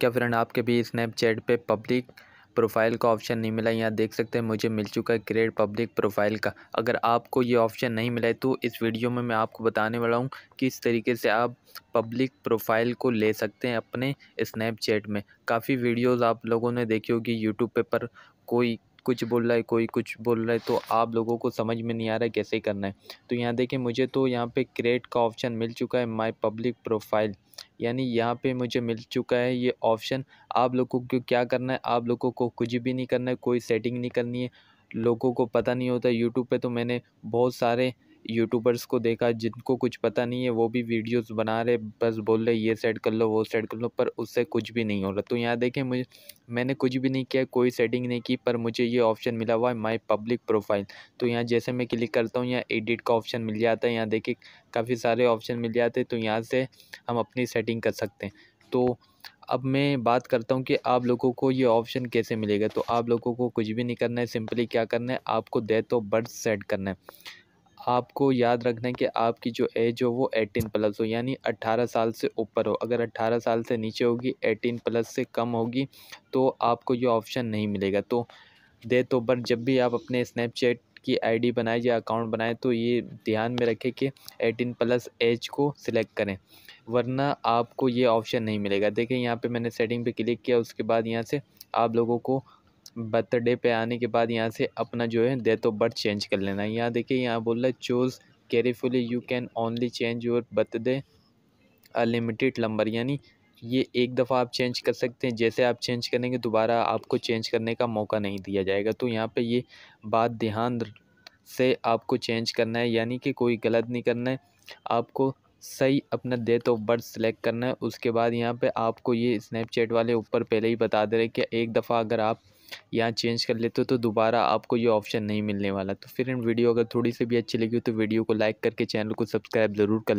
क्या फ्रेंड आपके भी स्नैपचैट पे पब्लिक प्रोफाइल का ऑप्शन नहीं मिला यहाँ देख सकते हैं मुझे मिल चुका है क्रिएट पब्लिक प्रोफाइल का अगर आपको ये ऑप्शन नहीं मिला है तो इस वीडियो में मैं आपको बताने वाला हूँ किस तरीके से आप पब्लिक प्रोफाइल को ले सकते हैं अपने स्नैपचैट में काफ़ी वीडियोस आप लोगों ने देखी होगी यूट्यूब पे पर कोई कुछ बोल रहा है कोई कुछ बोल रहा है तो आप लोगों को समझ में नहीं आ रहा है कैसे करना है तो यहाँ देखें मुझे तो यहाँ पर क्रिएट का ऑप्शन मिल चुका है माई पब्लिक प्रोफाइल यानी यहाँ पे मुझे मिल चुका है ये ऑप्शन आप लोगों को क्या करना है आप लोगों को कुछ भी नहीं करना है कोई सेटिंग नहीं करनी है लोगों को पता नहीं होता यूट्यूब पे तो मैंने बहुत सारे यूट्यूबर्स को देखा जिनको कुछ पता नहीं है वो भी वीडियोस बना रहे बस बोल रहे ये सेट कर लो वो सेट कर लो पर उससे कुछ भी नहीं हो रहा तो यहाँ देखें मुझे मैंने कुछ भी नहीं किया कोई सेटिंग नहीं की पर मुझे ये ऑप्शन मिला हुआ है माई पब्लिक प्रोफाइल तो यहाँ जैसे मैं क्लिक करता हूँ यहाँ एडिट का ऑप्शन मिल जाता है यहाँ देखिए काफ़ी सारे ऑप्शन मिल जाते हैं तो यहाँ से हम अपनी सेटिंग कर सकते हैं तो अब मैं बात करता हूँ कि आप लोगों को ये ऑप्शन कैसे मिलेगा तो आप लोगों को कुछ भी नहीं करना है सिंपली क्या करना है आपको डेथ ऑफ बर्थ सेट करना है आपको याद रखना है कि आपकी जो एज हो वो एटीन प्लस हो यानी अट्ठारह साल से ऊपर हो अगर अट्ठारह साल से नीचे होगी एटीन प्लस से कम होगी तो आपको ये ऑप्शन नहीं मिलेगा तो दे तो पर जब भी आप अपने स्नैपचैट की आईडी बनाए या अकाउंट बनाए तो ये ध्यान में रखें कि एटीन प्लस एज को सिलेक्ट करें वरना आपको ये ऑप्शन नहीं मिलेगा देखें यहाँ पे मैंने सेटिंग पे क्लिक किया उसके बाद यहाँ से आप लोगों को बर्थडे पे आने के बाद यहाँ से अपना जो है डेट ऑफ बर्थ चेंज कर लेना है यहाँ देखिए यहाँ बोल रहा है choose carefully you can only change your birthday unlimited number यानी ये एक दफ़ा आप चेंज कर सकते हैं जैसे आप चेंज करेंगे दोबारा आपको चेंज करने का मौका नहीं दिया जाएगा तो यहाँ पर ये बात ध्यान से आपको चेंज करना है यानी कि कोई गलत नहीं करना है आपको सही अपना डेट ऑफ बर्थ सेलेक्ट करना है उसके बाद यहाँ पे आपको ये स्नैपचैट वाले ऊपर पहले ही बता दे रहे कि एक दफ़ा अगर आप यहाँ चेंज कर लेते हो तो दोबारा आपको ये ऑप्शन नहीं मिलने वाला तो फिर इन वीडियो अगर थोड़ी सी भी अच्छी लगी हो तो वीडियो को लाइक करके चैनल को सब्सक्राइब ज़रूर कर